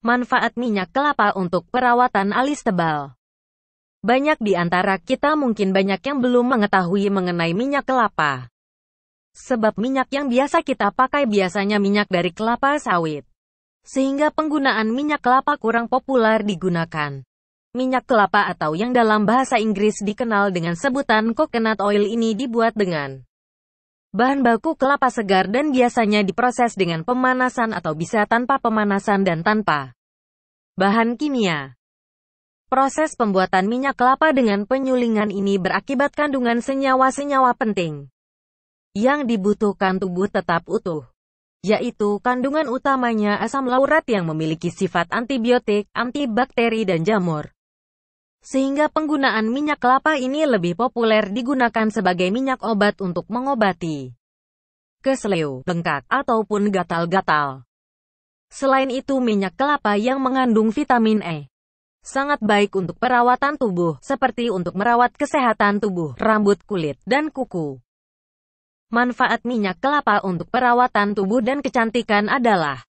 Manfaat minyak kelapa untuk perawatan alis tebal. Banyak di antara kita mungkin banyak yang belum mengetahui mengenai minyak kelapa. Sebab minyak yang biasa kita pakai biasanya minyak dari kelapa sawit. Sehingga penggunaan minyak kelapa kurang populer digunakan. Minyak kelapa atau yang dalam bahasa Inggris dikenal dengan sebutan coconut oil ini dibuat dengan Bahan baku kelapa segar dan biasanya diproses dengan pemanasan atau bisa tanpa pemanasan dan tanpa bahan kimia. Proses pembuatan minyak kelapa dengan penyulingan ini berakibat kandungan senyawa-senyawa penting yang dibutuhkan tubuh tetap utuh, yaitu kandungan utamanya asam laurat yang memiliki sifat antibiotik, antibakteri dan jamur. Sehingga penggunaan minyak kelapa ini lebih populer digunakan sebagai minyak obat untuk mengobati kesleo, bengkak, ataupun gatal-gatal. Selain itu minyak kelapa yang mengandung vitamin E sangat baik untuk perawatan tubuh, seperti untuk merawat kesehatan tubuh, rambut, kulit, dan kuku. Manfaat minyak kelapa untuk perawatan tubuh dan kecantikan adalah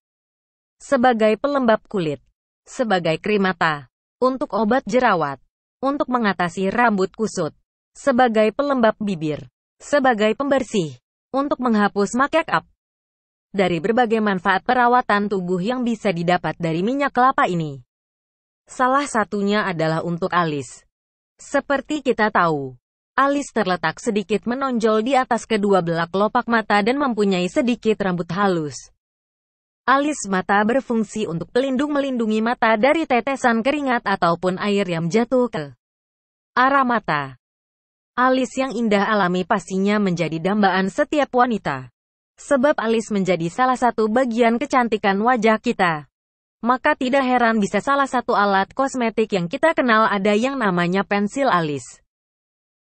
sebagai pelembab kulit, sebagai krim mata, untuk obat jerawat, untuk mengatasi rambut kusut, sebagai pelembab bibir, sebagai pembersih, untuk menghapus make up. Dari berbagai manfaat perawatan tubuh yang bisa didapat dari minyak kelapa ini. Salah satunya adalah untuk alis. Seperti kita tahu, alis terletak sedikit menonjol di atas kedua belak lopak mata dan mempunyai sedikit rambut halus. Alis mata berfungsi untuk pelindung melindungi mata dari tetesan keringat ataupun air yang jatuh ke arah mata. Alis yang indah alami pastinya menjadi dambaan setiap wanita. Sebab alis menjadi salah satu bagian kecantikan wajah kita. Maka tidak heran bisa salah satu alat kosmetik yang kita kenal ada yang namanya pensil alis.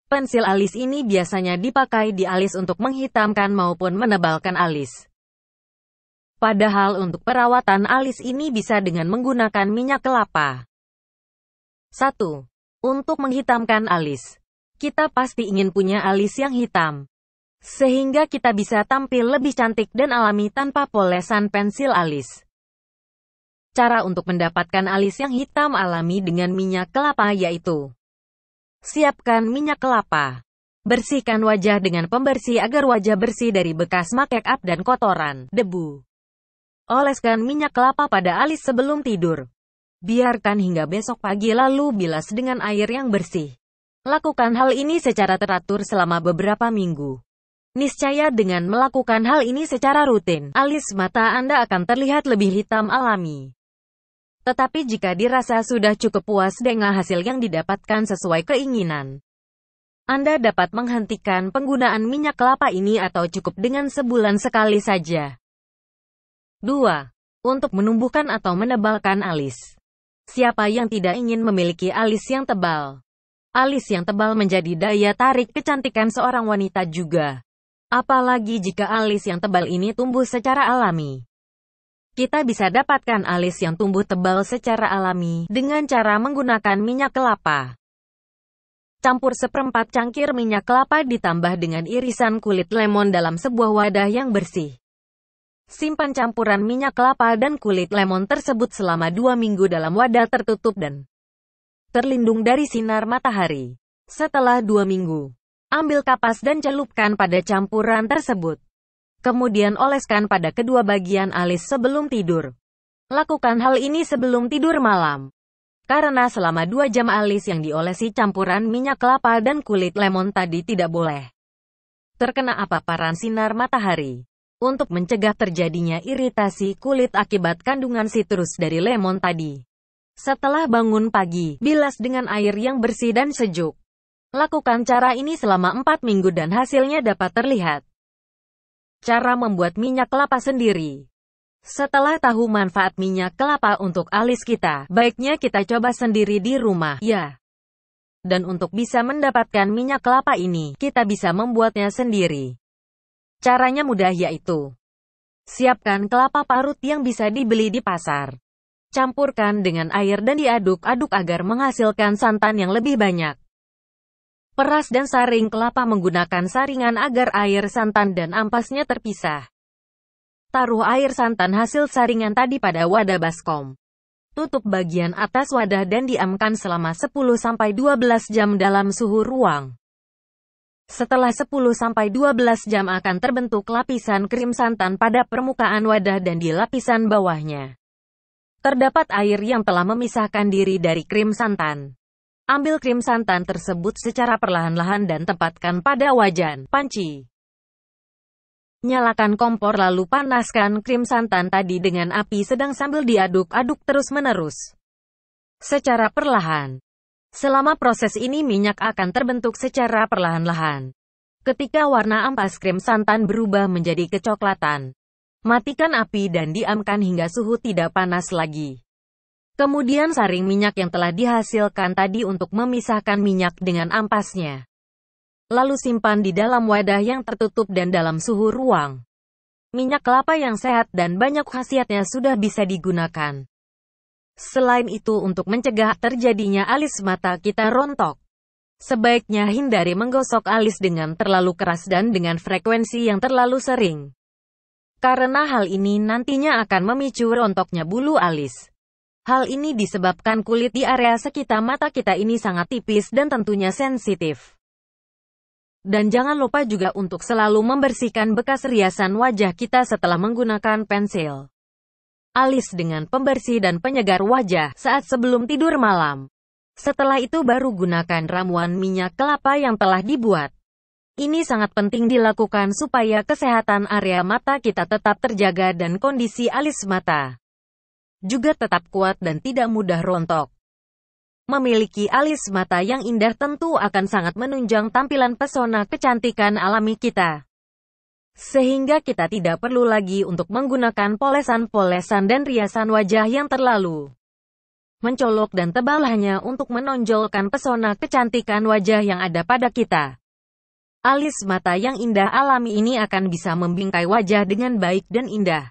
Pensil alis ini biasanya dipakai di alis untuk menghitamkan maupun menebalkan alis. Padahal untuk perawatan alis ini bisa dengan menggunakan minyak kelapa. 1. Untuk menghitamkan alis. Kita pasti ingin punya alis yang hitam. Sehingga kita bisa tampil lebih cantik dan alami tanpa polesan pensil alis. Cara untuk mendapatkan alis yang hitam alami dengan minyak kelapa yaitu Siapkan minyak kelapa. Bersihkan wajah dengan pembersih agar wajah bersih dari bekas makeup dan kotoran, debu. Oleskan minyak kelapa pada alis sebelum tidur. Biarkan hingga besok pagi lalu bilas dengan air yang bersih. Lakukan hal ini secara teratur selama beberapa minggu. Niscaya dengan melakukan hal ini secara rutin, alis mata Anda akan terlihat lebih hitam alami. Tetapi jika dirasa sudah cukup puas dengan hasil yang didapatkan sesuai keinginan, Anda dapat menghentikan penggunaan minyak kelapa ini atau cukup dengan sebulan sekali saja. 2. Untuk menumbuhkan atau menebalkan alis. Siapa yang tidak ingin memiliki alis yang tebal? Alis yang tebal menjadi daya tarik kecantikan seorang wanita juga. Apalagi jika alis yang tebal ini tumbuh secara alami. Kita bisa dapatkan alis yang tumbuh tebal secara alami dengan cara menggunakan minyak kelapa. Campur seperempat cangkir minyak kelapa ditambah dengan irisan kulit lemon dalam sebuah wadah yang bersih. Simpan campuran minyak kelapa dan kulit lemon tersebut selama dua minggu dalam wadah tertutup dan terlindung dari sinar matahari. Setelah dua minggu, ambil kapas dan celupkan pada campuran tersebut. Kemudian oleskan pada kedua bagian alis sebelum tidur. Lakukan hal ini sebelum tidur malam. Karena selama dua jam alis yang diolesi campuran minyak kelapa dan kulit lemon tadi tidak boleh terkena apa paparan sinar matahari untuk mencegah terjadinya iritasi kulit akibat kandungan sitrus dari lemon tadi. Setelah bangun pagi, bilas dengan air yang bersih dan sejuk. Lakukan cara ini selama 4 minggu dan hasilnya dapat terlihat. Cara membuat minyak kelapa sendiri. Setelah tahu manfaat minyak kelapa untuk alis kita, baiknya kita coba sendiri di rumah, ya. Dan untuk bisa mendapatkan minyak kelapa ini, kita bisa membuatnya sendiri. Caranya mudah yaitu Siapkan kelapa parut yang bisa dibeli di pasar. Campurkan dengan air dan diaduk-aduk agar menghasilkan santan yang lebih banyak. Peras dan saring kelapa menggunakan saringan agar air santan dan ampasnya terpisah. Taruh air santan hasil saringan tadi pada wadah baskom. Tutup bagian atas wadah dan diamkan selama 10-12 jam dalam suhu ruang. Setelah 10-12 jam akan terbentuk lapisan krim santan pada permukaan wadah dan di lapisan bawahnya. Terdapat air yang telah memisahkan diri dari krim santan. Ambil krim santan tersebut secara perlahan-lahan dan tempatkan pada wajan, panci. Nyalakan kompor lalu panaskan krim santan tadi dengan api sedang sambil diaduk-aduk terus-menerus. Secara perlahan, Selama proses ini minyak akan terbentuk secara perlahan-lahan. Ketika warna ampas krim santan berubah menjadi kecoklatan, matikan api dan diamkan hingga suhu tidak panas lagi. Kemudian saring minyak yang telah dihasilkan tadi untuk memisahkan minyak dengan ampasnya. Lalu simpan di dalam wadah yang tertutup dan dalam suhu ruang. Minyak kelapa yang sehat dan banyak khasiatnya sudah bisa digunakan. Selain itu untuk mencegah terjadinya alis mata kita rontok, sebaiknya hindari menggosok alis dengan terlalu keras dan dengan frekuensi yang terlalu sering. Karena hal ini nantinya akan memicu rontoknya bulu alis. Hal ini disebabkan kulit di area sekitar mata kita ini sangat tipis dan tentunya sensitif. Dan jangan lupa juga untuk selalu membersihkan bekas riasan wajah kita setelah menggunakan pensil alis dengan pembersih dan penyegar wajah saat sebelum tidur malam. Setelah itu baru gunakan ramuan minyak kelapa yang telah dibuat. Ini sangat penting dilakukan supaya kesehatan area mata kita tetap terjaga dan kondisi alis mata juga tetap kuat dan tidak mudah rontok. Memiliki alis mata yang indah tentu akan sangat menunjang tampilan pesona kecantikan alami kita sehingga kita tidak perlu lagi untuk menggunakan polesan-polesan dan riasan wajah yang terlalu mencolok dan tebal hanya untuk menonjolkan pesona kecantikan wajah yang ada pada kita. Alis mata yang indah alami ini akan bisa membingkai wajah dengan baik dan indah.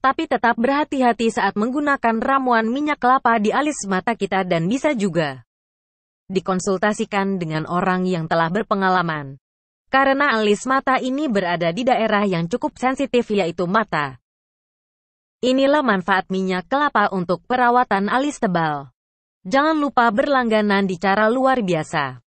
Tapi tetap berhati-hati saat menggunakan ramuan minyak kelapa di alis mata kita dan bisa juga dikonsultasikan dengan orang yang telah berpengalaman. Karena alis mata ini berada di daerah yang cukup sensitif yaitu mata. Inilah manfaat minyak kelapa untuk perawatan alis tebal. Jangan lupa berlangganan di cara luar biasa.